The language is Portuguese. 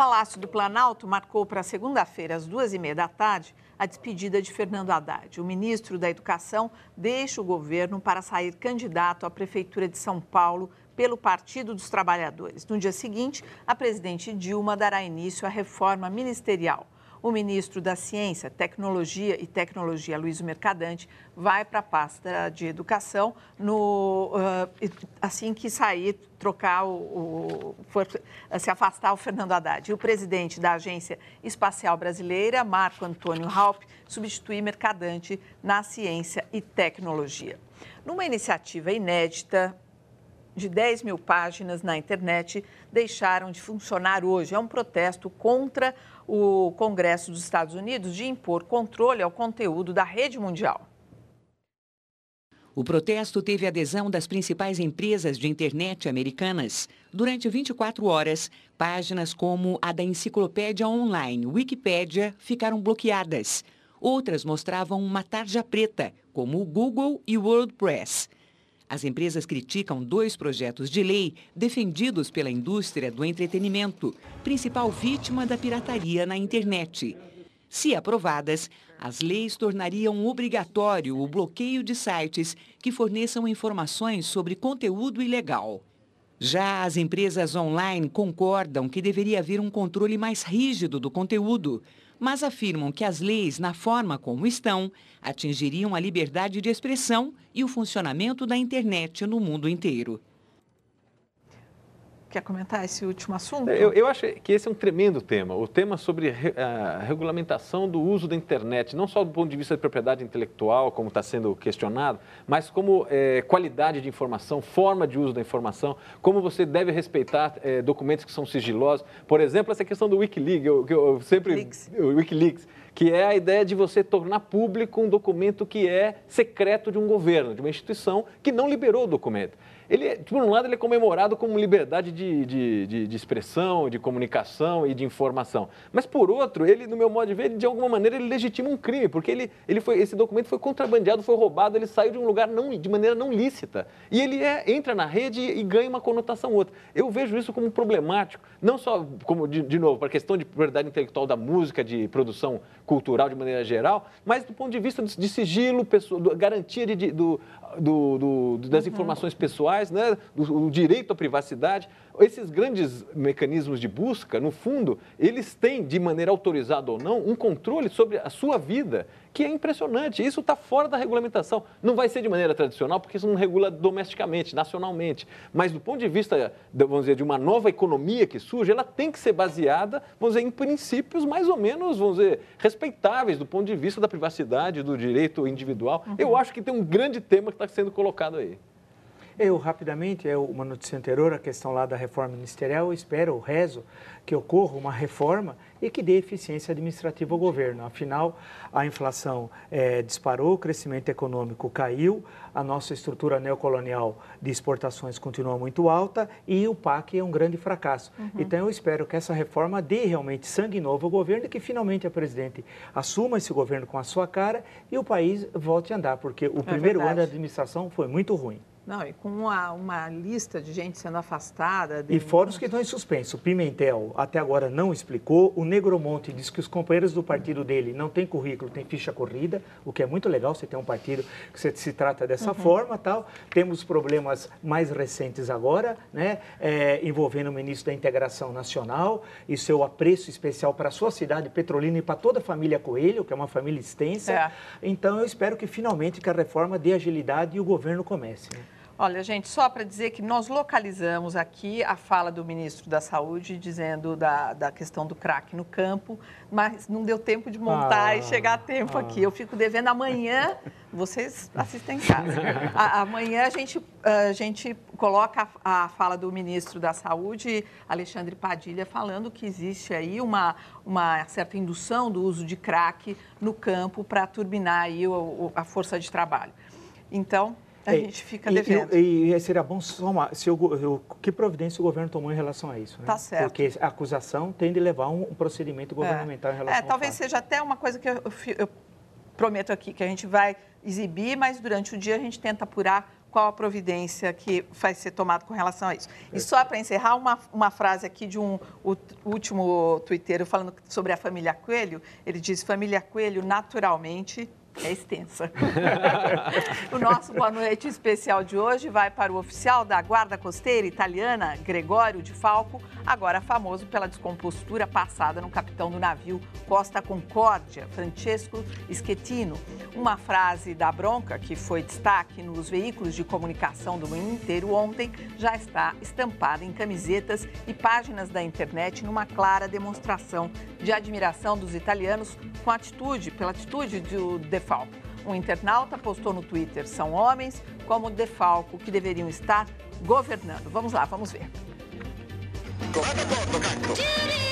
Palácio do Planalto marcou para segunda-feira, às duas e meia da tarde, a despedida de Fernando Haddad. O ministro da Educação deixa o governo para sair candidato à Prefeitura de São Paulo pelo Partido dos Trabalhadores. No dia seguinte, a presidente Dilma dará início à reforma ministerial. O ministro da Ciência, Tecnologia e Tecnologia, Luiz Mercadante, vai para a pasta de Educação no, ah, assim que sair, trocar o, o for, se afastar o Fernando Haddad. E o presidente da Agência Espacial Brasileira, Marco Antônio Raup, substitui Mercadante na Ciência e Tecnologia. Numa iniciativa inédita, de 10 mil páginas na internet deixaram de funcionar hoje. É um protesto contra o Congresso dos Estados Unidos de impor controle ao conteúdo da rede mundial. O protesto teve adesão das principais empresas de internet americanas. Durante 24 horas, páginas como a da enciclopédia online Wikipédia ficaram bloqueadas. Outras mostravam uma tarja preta, como o Google e o WordPress. As empresas criticam dois projetos de lei defendidos pela indústria do entretenimento, principal vítima da pirataria na internet. Se aprovadas, as leis tornariam obrigatório o bloqueio de sites que forneçam informações sobre conteúdo ilegal. Já as empresas online concordam que deveria haver um controle mais rígido do conteúdo, mas afirmam que as leis, na forma como estão, atingiriam a liberdade de expressão e o funcionamento da internet no mundo inteiro. Quer comentar esse último assunto? É, eu, eu, acho que esse é um tremendo tema, o tema sobre a regulamentação do uso da internet, não só do ponto de vista de propriedade intelectual, como está sendo questionado, mas como é, qualidade de informação, forma de uso da informação, como você deve respeitar é, documentos que são sigilosos. Por exemplo, essa questão do Wikileaks, eu, eu sempre... Leaks. Wikileaks que é a ideia de você tornar público um documento que é secreto de um governo, de uma instituição que não liberou o documento ele, tipo, por um lado, ele é comemorado como liberdade de, de, de, de, expressão, de comunicação e de informação. Mas, por outro, ele, no meu modo de ver, ele, de alguma maneira, ele legitima um crime, porque ele, ele foi, esse documento foi contrabandeado, foi roubado, ele saiu de um lugar não, de maneira não lícita. E ele é, entra na rede e, ganha uma conotação outra. Eu vejo isso como problemático, não só, como de, de novo, para a questão de propriedade intelectual da música, de produção cultural de maneira geral, mas do ponto de vista de, sigilo, pessoa, do, garantia de, do, do, do das uhum. informações pessoais, né? o, o direito à privacidade. Esses grandes mecanismos de busca, no fundo, eles têm, de maneira autorizada ou não, um controle sobre a sua vida, que é impressionante. Isso está fora da regulamentação. Não vai ser de maneira tradicional, porque isso não regula domesticamente, nacionalmente. Mas do ponto de vista, vamos dizer, de uma nova economia que surge, ela tem que ser baseada, vamos dizer, em princípios mais ou menos, vamos dizer, respeitáveis do ponto de vista da privacidade, do direito individual. Uhum. Eu acho que tem um grande tema que está sendo colocado aí. Eu, rapidamente, é uma notícia anterior, a questão lá da reforma ministerial, espero, rezo que ocorra uma reforma e que dê eficiência administrativa ao governo. Afinal, a inflação é, disparou, o crescimento econômico caiu, a nossa estrutura neocolonial de exportações continua muito alta e o PAC é um grande fracasso. Uhum. Então, eu espero que essa reforma dê realmente sangue novo ao governo e que finalmente a presidente assuma esse governo com a sua cara e o país volte a andar, porque o é primeiro verdade. ano da administração foi muito ruim. Não, e com uma, uma lista de gente sendo afastada. De... E fora os que estão em suspenso. Pimentel até agora não explicou. O Negromonte disse que os companheiros do partido dele não têm currículo, tem ficha corrida, o que é muito legal, você tem um partido que você se trata dessa uhum. forma tal. Temos problemas mais recentes agora, né? É, envolvendo o ministro da Integração Nacional e seu apreço especial para a sua cidade, Petrolina, e para toda a família Coelho, que é uma família extensa. É. Então eu espero que finalmente que a reforma dê agilidade e o governo comece. Né? Olha, gente, só para dizer que nós localizamos aqui a fala do ministro da Saúde dizendo da, da questão do crack no campo, mas não deu tempo de montar ah, e chegar a tempo ah. aqui. Eu fico devendo amanhã, vocês assistem em casa. A, amanhã a gente, a gente coloca a, a fala do ministro da Saúde, Alexandre Padilha, falando que existe aí uma, uma certa indução do uso de crack no campo para turbinar aí a força de trabalho. Então, a é, gente fica devendo. E, e, seria bom somar se o, o, que providência o governo tomou em relação a isso. Né? Tá certo. Porque a acusação tem de levar um, procedimento é. governamental é. em relação a É, talvez seja até uma coisa que eu, eu prometo aqui, que a gente vai exibir, mas durante o dia a gente tenta apurar qual a providência que vai ser tomada com relação a isso. E só para encerrar, uma, uma frase aqui de um o, último tuiteiro falando sobre a família Coelho. Ele diz: família Coelho naturalmente é extensa. o nosso Boa Noite especial de hoje vai para o oficial da Guarda Costeira Italiana, Gregório de Falco, agora famoso pela descompostura passada no capitão do navio Costa Concórdia, Francesco Schettino. Uma frase da bronca, que foi destaque nos veículos de comunicação do mundo inteiro ontem, já está estampada em camisetas e páginas da internet numa clara demonstração de admiração dos italianos com atitude, pela atitude do Defalco. Um internauta postou no Twitter: são homens como Defalco que deveriam estar governando. Vamos lá, vamos ver. Tiri!